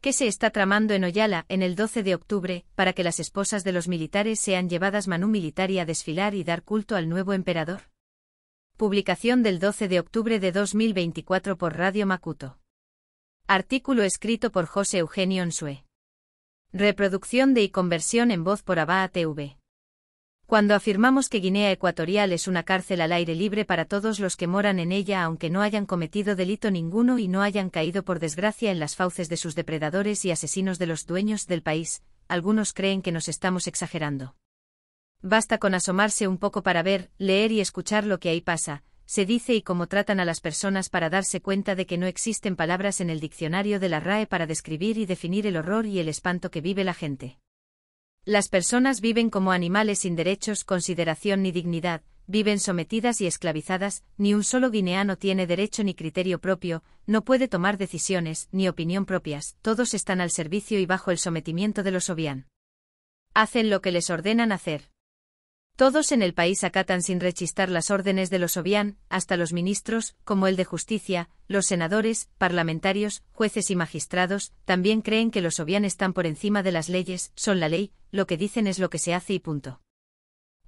¿Qué se está tramando en Oyala en el 12 de octubre para que las esposas de los militares sean llevadas manu militari a desfilar y dar culto al nuevo emperador? Publicación del 12 de octubre de 2024 por Radio Makuto. Artículo escrito por José Eugenio Onsue. Reproducción de y conversión en voz por Aba TV. Cuando afirmamos que Guinea Ecuatorial es una cárcel al aire libre para todos los que moran en ella aunque no hayan cometido delito ninguno y no hayan caído por desgracia en las fauces de sus depredadores y asesinos de los dueños del país, algunos creen que nos estamos exagerando. Basta con asomarse un poco para ver, leer y escuchar lo que ahí pasa, se dice y cómo tratan a las personas para darse cuenta de que no existen palabras en el diccionario de la RAE para describir y definir el horror y el espanto que vive la gente. Las personas viven como animales sin derechos, consideración ni dignidad, viven sometidas y esclavizadas, ni un solo guineano tiene derecho ni criterio propio, no puede tomar decisiones, ni opinión propias, todos están al servicio y bajo el sometimiento de los Obián. Hacen lo que les ordenan hacer. Todos en el país acatan sin rechistar las órdenes de los Obián, hasta los ministros, como el de Justicia, los senadores, parlamentarios, jueces y magistrados, también creen que los Obián están por encima de las leyes, son la ley, lo que dicen es lo que se hace y punto.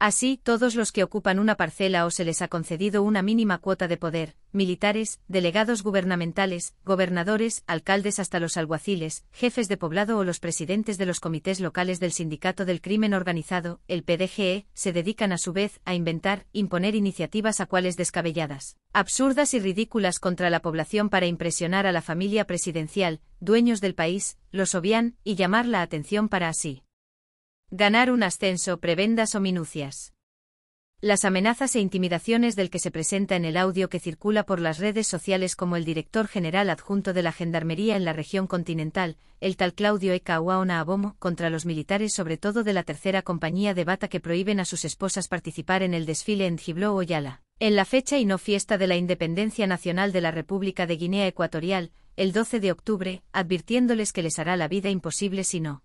Así, todos los que ocupan una parcela o se les ha concedido una mínima cuota de poder, militares, delegados gubernamentales, gobernadores, alcaldes hasta los alguaciles, jefes de poblado o los presidentes de los comités locales del Sindicato del Crimen Organizado, el PDGE, se dedican a su vez a inventar, imponer iniciativas a cuales descabelladas, absurdas y ridículas contra la población para impresionar a la familia presidencial, dueños del país, los obvian, y llamar la atención para así Ganar un ascenso, prebendas o minucias. Las amenazas e intimidaciones del que se presenta en el audio que circula por las redes sociales como el director general adjunto de la Gendarmería en la región continental, el tal Claudio Ekawaona Abomo, contra los militares sobre todo de la tercera compañía de bata que prohíben a sus esposas participar en el desfile en Gibló o Yala. En la fecha y no fiesta de la independencia nacional de la República de Guinea Ecuatorial, el 12 de octubre, advirtiéndoles que les hará la vida imposible si no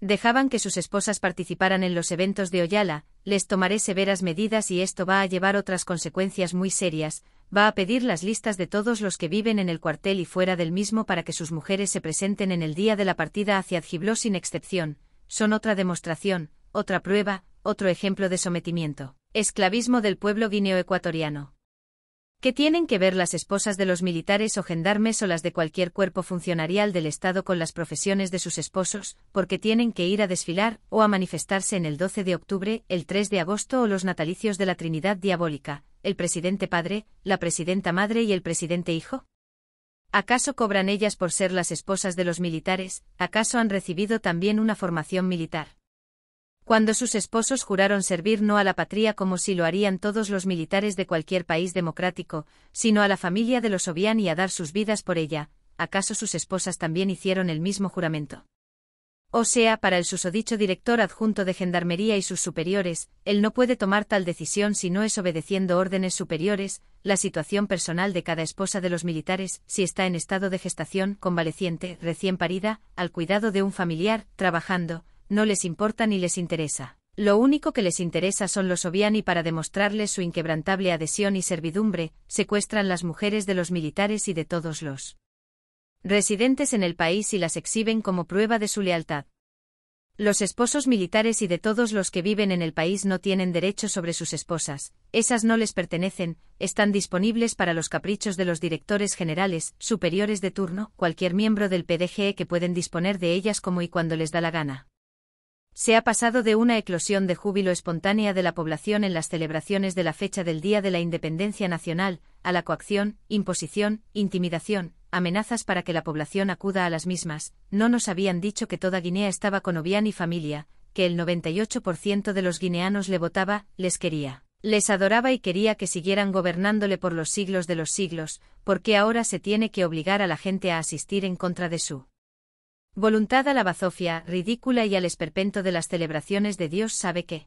dejaban que sus esposas participaran en los eventos de Oyala, les tomaré severas medidas y esto va a llevar otras consecuencias muy serias, va a pedir las listas de todos los que viven en el cuartel y fuera del mismo para que sus mujeres se presenten en el día de la partida hacia Adjibló sin excepción, son otra demostración, otra prueba, otro ejemplo de sometimiento. Esclavismo del pueblo guineo ecuatoriano. ¿Qué tienen que ver las esposas de los militares o gendarmes o las de cualquier cuerpo funcionarial del Estado con las profesiones de sus esposos, porque tienen que ir a desfilar o a manifestarse en el 12 de octubre, el 3 de agosto o los natalicios de la Trinidad Diabólica, el presidente padre, la presidenta madre y el presidente hijo? ¿Acaso cobran ellas por ser las esposas de los militares? ¿Acaso han recibido también una formación militar? cuando sus esposos juraron servir no a la patria como si lo harían todos los militares de cualquier país democrático, sino a la familia de los Obián y a dar sus vidas por ella, ¿acaso sus esposas también hicieron el mismo juramento? O sea, para el susodicho director adjunto de Gendarmería y sus superiores, él no puede tomar tal decisión si no es obedeciendo órdenes superiores, la situación personal de cada esposa de los militares, si está en estado de gestación, convaleciente, recién parida, al cuidado de un familiar, trabajando, no les importa ni les interesa. Lo único que les interesa son los y para demostrarles su inquebrantable adhesión y servidumbre, secuestran las mujeres de los militares y de todos los residentes en el país y las exhiben como prueba de su lealtad. Los esposos militares y de todos los que viven en el país no tienen derecho sobre sus esposas, esas no les pertenecen, están disponibles para los caprichos de los directores generales, superiores de turno, cualquier miembro del PDG e que pueden disponer de ellas como y cuando les da la gana se ha pasado de una eclosión de júbilo espontánea de la población en las celebraciones de la fecha del Día de la Independencia Nacional, a la coacción, imposición, intimidación, amenazas para que la población acuda a las mismas, no nos habían dicho que toda Guinea estaba con Obián y familia, que el 98% de los guineanos le votaba, les quería. Les adoraba y quería que siguieran gobernándole por los siglos de los siglos, porque ahora se tiene que obligar a la gente a asistir en contra de su Voluntad a la bazofia, ridícula y al esperpento de las celebraciones de Dios sabe qué.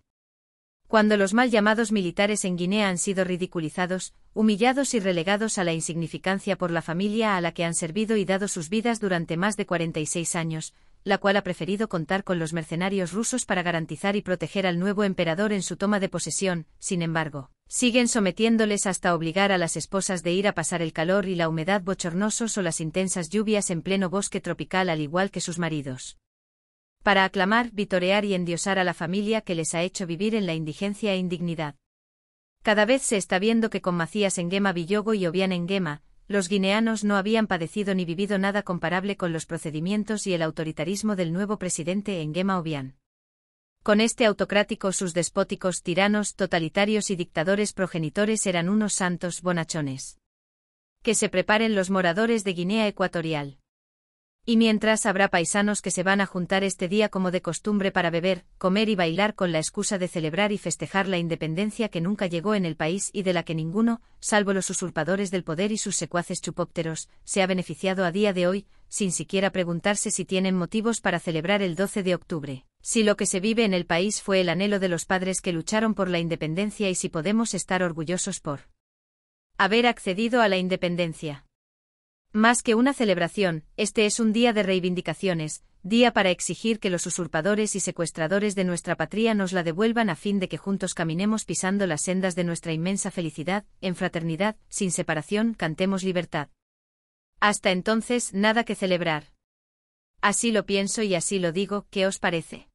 Cuando los mal llamados militares en Guinea han sido ridiculizados, humillados y relegados a la insignificancia por la familia a la que han servido y dado sus vidas durante más de 46 años, la cual ha preferido contar con los mercenarios rusos para garantizar y proteger al nuevo emperador en su toma de posesión, sin embargo siguen sometiéndoles hasta obligar a las esposas de ir a pasar el calor y la humedad bochornosos o las intensas lluvias en pleno bosque tropical al igual que sus maridos. Para aclamar, vitorear y endiosar a la familia que les ha hecho vivir en la indigencia e indignidad. Cada vez se está viendo que con Macías Enguema Villogo y Obián Enguema, los guineanos no habían padecido ni vivido nada comparable con los procedimientos y el autoritarismo del nuevo presidente en Enguema Obián. Con este autocrático sus despóticos tiranos totalitarios y dictadores progenitores eran unos santos bonachones. Que se preparen los moradores de Guinea Ecuatorial. Y mientras habrá paisanos que se van a juntar este día como de costumbre para beber, comer y bailar con la excusa de celebrar y festejar la independencia que nunca llegó en el país y de la que ninguno, salvo los usurpadores del poder y sus secuaces chupópteros, se ha beneficiado a día de hoy, sin siquiera preguntarse si tienen motivos para celebrar el 12 de octubre si lo que se vive en el país fue el anhelo de los padres que lucharon por la independencia y si podemos estar orgullosos por haber accedido a la independencia. Más que una celebración, este es un día de reivindicaciones, día para exigir que los usurpadores y secuestradores de nuestra patria nos la devuelvan a fin de que juntos caminemos pisando las sendas de nuestra inmensa felicidad, en fraternidad, sin separación, cantemos libertad. Hasta entonces, nada que celebrar. Así lo pienso y así lo digo, ¿qué os parece?